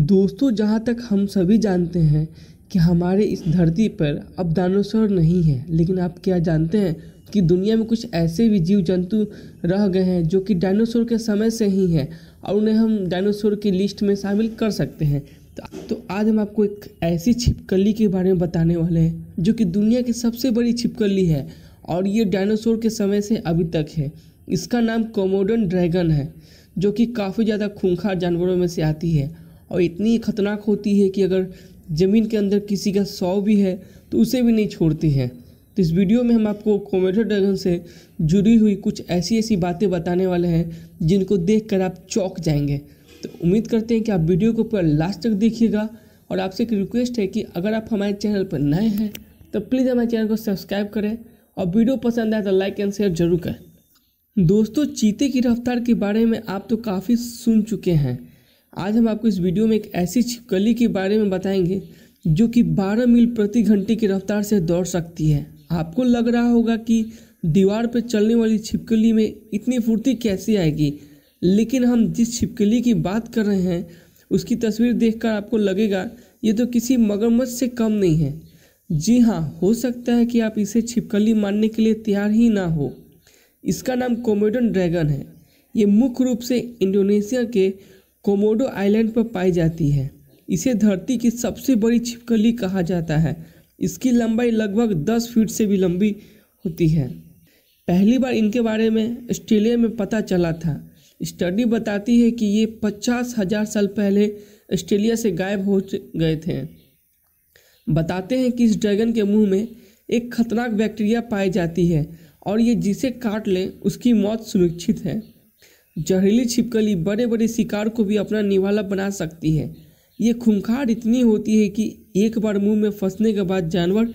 दोस्तों जहाँ तक हम सभी जानते हैं कि हमारे इस धरती पर अब डायनासोर नहीं है लेकिन आप क्या जानते हैं कि दुनिया में कुछ ऐसे भी जीव जंतु रह गए हैं जो कि डायनासोर के समय से ही हैं और उन्हें हम डायनासोर की लिस्ट में शामिल कर सकते हैं तो आज हम आपको एक ऐसी छिपकली के बारे में बताने वाले हैं जो कि दुनिया की सबसे बड़ी छिपकली है और ये डायनासोर के समय से अभी तक है इसका नाम कोमोडन ड्रैगन है जो कि काफ़ी ज़्यादा खूंखार जानवरों में से आती है और इतनी खतरनाक होती है कि अगर ज़मीन के अंदर किसी का सौ भी है तो उसे भी नहीं छोड़ती है तो इस वीडियो में हम आपको कोमेटर ड्रैगन से जुड़ी हुई कुछ ऐसी ऐसी बातें बताने वाले हैं जिनको देख आप चौंक जाएंगे तो उम्मीद करते हैं कि आप वीडियो को पूरा लास्ट तक देखिएगा और आपसे एक रिक्वेस्ट है कि अगर आप हमारे चैनल पर नए हैं तो प्लीज़ हमारे चैनल को सब्सक्राइब करें और वीडियो पसंद आए तो लाइक एंड शेयर जरूर करें दोस्तों चीते की रफ्तार के बारे में आप तो काफ़ी सुन चुके हैं आज हम आपको इस वीडियो में एक ऐसी छिपकली के बारे में बताएंगे जो कि 12 मील प्रति घंटे की रफ्तार से दौड़ सकती है आपको लग रहा होगा कि दीवार पर चलने वाली छिपकली में इतनी फुर्ती कैसे आएगी लेकिन हम जिस छिपकली की बात कर रहे हैं उसकी तस्वीर देखकर आपको लगेगा ये तो किसी मगरमच्छ से कम नहीं है जी हाँ हो सकता है कि आप इसे छिपकली मानने के लिए तैयार ही ना हो इसका नाम कोमेडन ड्रैगन है ये मुख्य रूप से इंडोनेशिया के कोमोडो आइलैंड पर पाई जाती है इसे धरती की सबसे बड़ी छिपकली कहा जाता है इसकी लंबाई लगभग 10 फीट से भी लंबी होती है पहली बार इनके बारे में ऑस्ट्रेलिया में पता चला था स्टडी बताती है कि ये पचास हजार साल पहले ऑस्ट्रेलिया से गायब हो गए थे बताते हैं कि इस ड्रैगन के मुंह में एक खतरनाक बैक्टीरिया पाई जाती है और ये जिसे काट ले उसकी मौत सुरक्षित है जहरीली छिपकली बड़े बड़े शिकार को भी अपना निवाला बना सकती है ये खूंखार इतनी होती है कि एक बार मुंह में फंसने के बाद जानवर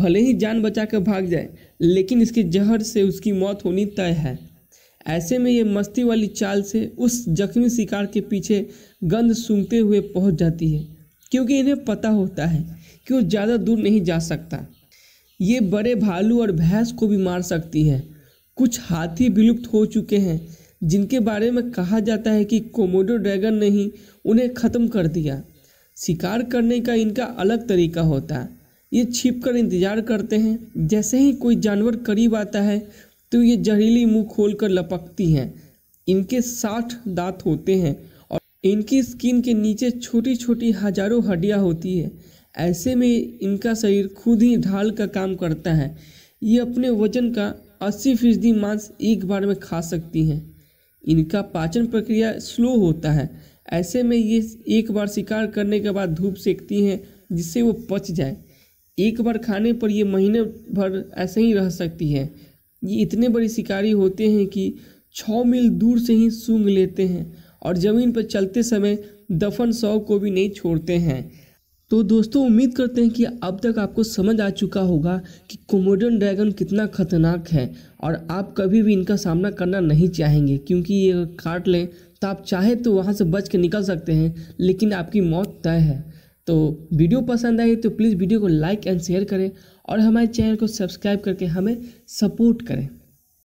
भले ही जान बचा कर भाग जाए लेकिन इसके जहर से उसकी मौत होनी तय है ऐसे में ये मस्ती वाली चाल से उस जख्मी शिकार के पीछे गंध सूंघते हुए पहुंच जाती है क्योंकि इन्हें पता होता है कि वो ज़्यादा दूर नहीं जा सकता ये बड़े भालू और भैंस को भी मार सकती है कुछ हाथी विलुप्त हो चुके हैं जिनके बारे में कहा जाता है कि कोमोडो ड्रैगन ने ही उन्हें ख़त्म कर दिया शिकार करने का इनका अलग तरीका होता है ये छिप कर इंतज़ार करते हैं जैसे ही कोई जानवर करीब आता है तो ये जहरीली मुंह खोल कर लपकती हैं इनके साठ दांत होते हैं और इनकी स्किन के नीचे छोटी छोटी हजारों हड्डियाँ होती है ऐसे में इनका शरीर खुद ही ढाल का काम करता है ये अपने वजन का अस्सी फीसदी मांस एक बार में खा सकती हैं इनका पाचन प्रक्रिया स्लो होता है ऐसे में ये एक बार शिकार करने के बाद धूप सेकती हैं जिससे वो पच जाए एक बार खाने पर ये महीने भर ऐसे ही रह सकती है ये इतने बड़े शिकारी होते हैं कि छः मील दूर से ही सूंघ लेते हैं और ज़मीन पर चलते समय दफन शव को भी नहीं छोड़ते हैं तो दोस्तों उम्मीद करते हैं कि अब तक आपको समझ आ चुका होगा कि कोमोडन ड्रैगन कितना खतरनाक है और आप कभी भी इनका सामना करना नहीं चाहेंगे क्योंकि ये काट लें तो आप चाहे तो वहाँ से बच के निकल सकते हैं लेकिन आपकी मौत तय है तो वीडियो पसंद आई तो प्लीज़ वीडियो को लाइक एंड शेयर करें और हमारे चैनल को सब्सक्राइब करके हमें सपोर्ट करें